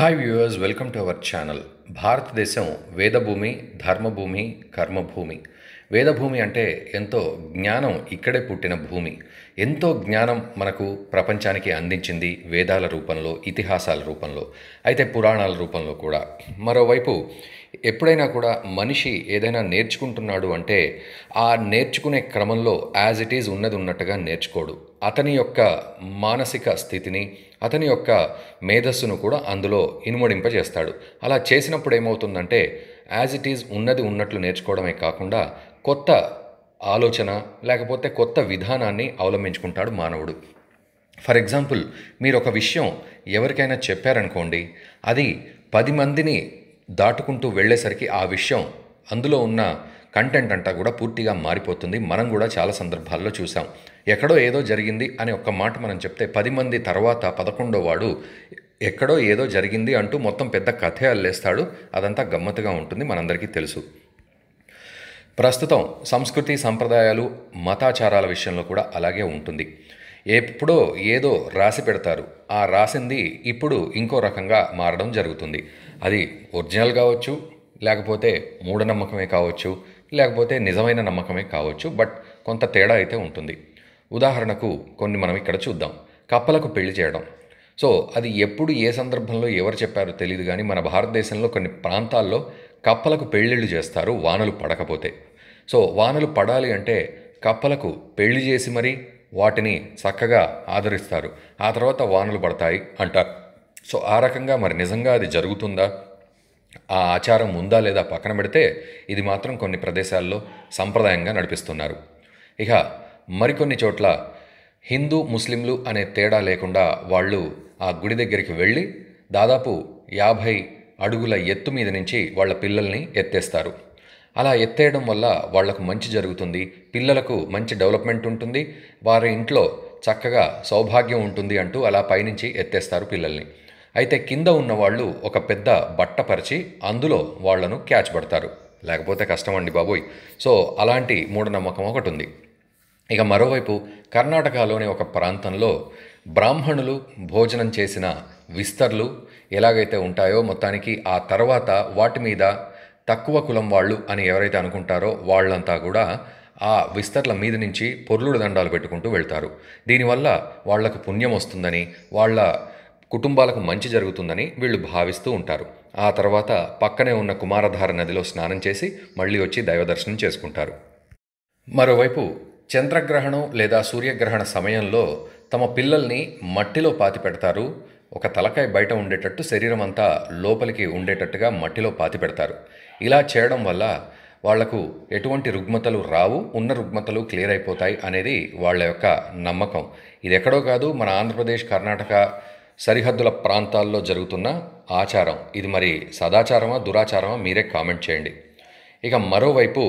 hi viewers welcome to our channel భారతదేశం వేదభూమి ధర్మభూమి కర్మభూమి వేదభూమి అంటే ఎంతో జ్ఞానం ఇక్కడే పుట్టిన భూమి ఎంతో జ్ఞానం మనకు ప్రపంచానికి అందించింది వేదాల రూపంలో ఇతిహాసాల రూపంలో అయితే పురాణాల రూపంలో కూడా మరోవైపు ఎప్పుడైనా కూడా మనిషి ఏదైనా నేర్చుకుంటున్నాడు అంటే ఆ నేర్చుకునే క్రమంలో యాజ్ ఇట్ ఈజ్ ఉన్నది ఉన్నట్టుగా నేర్చుకోడు అతని యొక్క మానసిక స్థితిని అతని యొక్క మేధస్సును కూడా అందులో ఇనుమడింపజేస్తాడు అలా చేసినప్పుడు ఏమవుతుందంటే యాజ్ ఇట్ ఈజ్ ఉన్నది ఉన్నట్లు నేర్చుకోవడమే కాకుండా కొత్త ఆలోచన లేకపోతే కొత్త విధానాన్ని అవలంబించుకుంటాడు మానవుడు ఫర్ ఎగ్జాంపుల్ మీరు ఒక విషయం ఎవరికైనా చెప్పారనుకోండి అది పది మందిని దాటుకుంటూ వెళ్ళేసరికి ఆ విషయం అందులో ఉన్న కంటెంట్ అంతా కూడా పూర్తిగా మారిపోతుంది మనం కూడా చాలా సందర్భాల్లో చూసాం ఎక్కడో ఏదో జరిగింది అనే ఒక మాట మనం చెప్తే పది మంది తర్వాత పదకొండో వాడు ఎక్కడో ఏదో జరిగింది అంటూ మొత్తం పెద్ద కథే అల్లేస్తాడు అదంతా గమ్మత్తుగా ఉంటుంది మనందరికీ తెలుసు ప్రస్తుతం సంస్కృతి సంప్రదాయాలు మతాచారాల విషయంలో కూడా అలాగే ఉంటుంది ఎప్పుడో ఏదో రాసి పెడతారు ఆ రాసింది ఇప్పుడు ఇంకో రకంగా మారడం జరుగుతుంది అది ఒరిజినల్ కావచ్చు లేకపోతే మూఢనమ్మకమే కావచ్చు లేకపోతే నిజమైన నమ్మకమే కావచ్చు బట్ కొంత తేడా అయితే ఉంటుంది ఉదాహరణకు కొన్ని మనం ఇక్కడ చూద్దాం కప్పలకు పెళ్లి చేయడం సో అది ఎప్పుడు ఏ సందర్భంలో ఎవరు చెప్పారో తెలియదు కానీ మన భారతదేశంలో కొన్ని ప్రాంతాల్లో కప్పలకు పెళ్ళిళ్ళు చేస్తారు వానలు పడకపోతే సో వానలు పడాలి అంటే కప్పలకు పెళ్లి చేసి మరీ వాటిని చక్కగా ఆదరిస్తారు ఆ తర్వాత వానలు పడతాయి అంటారు సో ఆ రకంగా మరి నిజంగా అది జరుగుతుందా ఆ ఆచారం ఉందా లేదా పక్కన పెడితే ఇది మాత్రం కొన్ని ప్రదేశాల్లో సంప్రదాయంగా నడిపిస్తున్నారు ఇక మరికొన్ని చోట్ల హిందూ ముస్లింలు అనే తేడా లేకుండా వాళ్ళు ఆ గుడి దగ్గరికి వెళ్ళి దాదాపు యాభై అడుగుల ఎత్తు మీద నుంచి వాళ్ళ పిల్లల్ని ఎత్తేస్తారు అలా ఎత్తేయడం వల్ల వాళ్లకు మంచి జరుగుతుంది పిల్లలకు మంచి డెవలప్మెంట్ ఉంటుంది వారి ఇంట్లో చక్కగా సౌభాగ్యం ఉంటుంది అంటూ అలా పైనుంచి ఎత్తేస్తారు పిల్లల్ని అయితే కింద ఉన్న వాళ్ళు ఒక పెద్ద బట్ట పరిచి అందులో వాళ్లను క్యాచ్ పడతారు లేకపోతే కష్టం అండి బాబోయ్ సో అలాంటి మూఢనమ్మకం ఒకటి ఉంది ఇక మరోవైపు కర్ణాటకలోని ఒక ప్రాంతంలో బ్రాహ్మణులు భోజనం చేసిన విస్తర్లు ఎలాగైతే ఉంటాయో మొత్తానికి ఆ తర్వాత వాటి మీద తక్కువ కులం వాళ్ళు అని ఎవరైతే అనుకుంటారో వాళ్ళంతా కూడా ఆ విస్తర్ల మీద నుంచి పొర్లుడు దండాలు పెట్టుకుంటూ వెళ్తారు దీనివల్ల వాళ్లకు పుణ్యం వస్తుందని వాళ్ళ కుటుంబాలకు మంచి జరుగుతుందని వీళ్ళు భావిస్తూ ఉంటారు ఆ తర్వాత పక్కనే ఉన్న కుమారధార నదిలో స్నానం చేసి మళ్ళీ వచ్చి దైవదర్శనం చేసుకుంటారు మరోవైపు చంద్రగ్రహణం లేదా సూర్యగ్రహణ సమయంలో తమ పిల్లల్ని మట్టిలో పాతి పెడతారు ఒక తలకాయ బయట ఉండేటట్టు శరీరం అంతా లోపలికి ఉండేటట్టుగా మట్టిలో పాతి పెడతారు ఇలా చేయడం వల్ల వాళ్లకు ఎటువంటి రుగ్మతలు రావు ఉన్న రుగ్మతలు క్లియర్ అయిపోతాయి అనేది వాళ్ళ యొక్క నమ్మకం ఇది ఎక్కడో కాదు మన ఆంధ్రప్రదేశ్ కర్ణాటక సరిహద్దుల ప్రాంతాల్లో జరుగుతున్న ఆచారం ఇది మరి సదాచారమా దురాచారమా మీరే కామెంట్ చేయండి ఇక మరోవైపు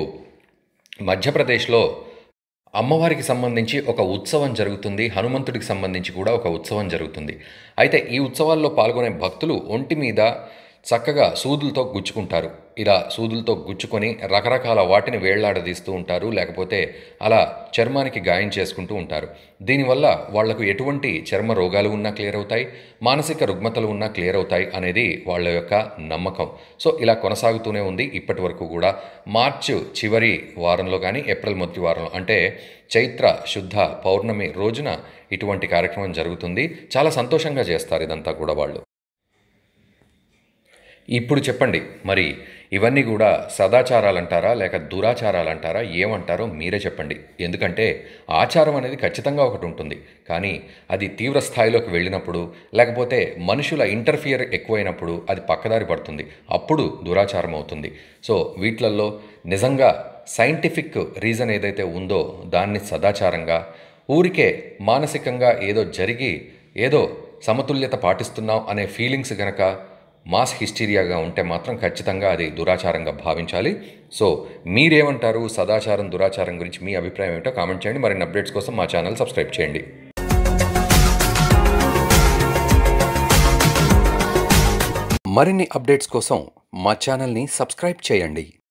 మధ్యప్రదేశ్లో అమ్మవారికి సంబంధించి ఒక ఉత్సవం జరుగుతుంది హనుమంతుడికి సంబంధించి కూడా ఒక ఉత్సవం జరుగుతుంది అయితే ఈ ఉత్సవాల్లో పాల్గొనే భక్తులు ఒంటి మీద చక్కగా సూదులతో గుచ్చుకుంటారు ఇలా సూదులతో గుచ్చుకొని రకరకాల వాటిని వేళ్లాడదీస్తూ ఉంటారు లేకపోతే అలా చర్మానికి గాయం చేసుకుంటూ ఉంటారు దీనివల్ల వాళ్లకు ఎటువంటి చర్మ రోగాలు ఉన్నా క్లియర్ అవుతాయి మానసిక రుగ్మతలు ఉన్నా క్లియర్ అవుతాయి అనేది వాళ్ళ యొక్క నమ్మకం సో ఇలా కొనసాగుతూనే ఉంది ఇప్పటి వరకు కూడా మార్చు చివరి వారంలో కానీ ఏప్రిల్ మొదటి వారంలో అంటే చైత్ర శుద్ధ పౌర్ణమి రోజున ఇటువంటి కార్యక్రమం జరుగుతుంది చాలా సంతోషంగా చేస్తారు ఇదంతా కూడా వాళ్ళు ఇప్పుడు చెప్పండి మరి ఇవన్నీ కూడా సదాచారాలంటారా లేక దురాచారాలంటారా ఏమంటారో మీరే చెప్పండి ఎందుకంటే ఆచారం అనేది ఖచ్చితంగా ఒకటి ఉంటుంది కానీ అది తీవ్ర స్థాయిలోకి వెళ్ళినప్పుడు లేకపోతే మనుషుల ఇంటర్ఫియర్ ఎక్కువైనప్పుడు అది పక్కదారి పడుతుంది అప్పుడు దురాచారం అవుతుంది సో వీటిలల్లో నిజంగా సైంటిఫిక్ రీజన్ ఏదైతే ఉందో దాన్ని సదాచారంగా ఊరికే మానసికంగా ఏదో జరిగి ఏదో సమతుల్యత పాటిస్తున్నాం అనే ఫీలింగ్స్ గనక మాస్ హిస్టీరియాగా ఉంటే మాత్రం ఖచ్చితంగా అది దురాచారంగా భావించాలి సో మీరేమంటారు సదాచారం దురాచారం గురించి మీ అభిప్రాయం ఏమిటో కామెంట్ చేయండి మరిన్ని అప్డేట్స్ కోసం మా ఛానల్ సబ్స్క్రైబ్ చేయండి మరిన్ని అప్డేట్స్ కోసం మా ఛానల్ని సబ్స్క్రైబ్ చేయండి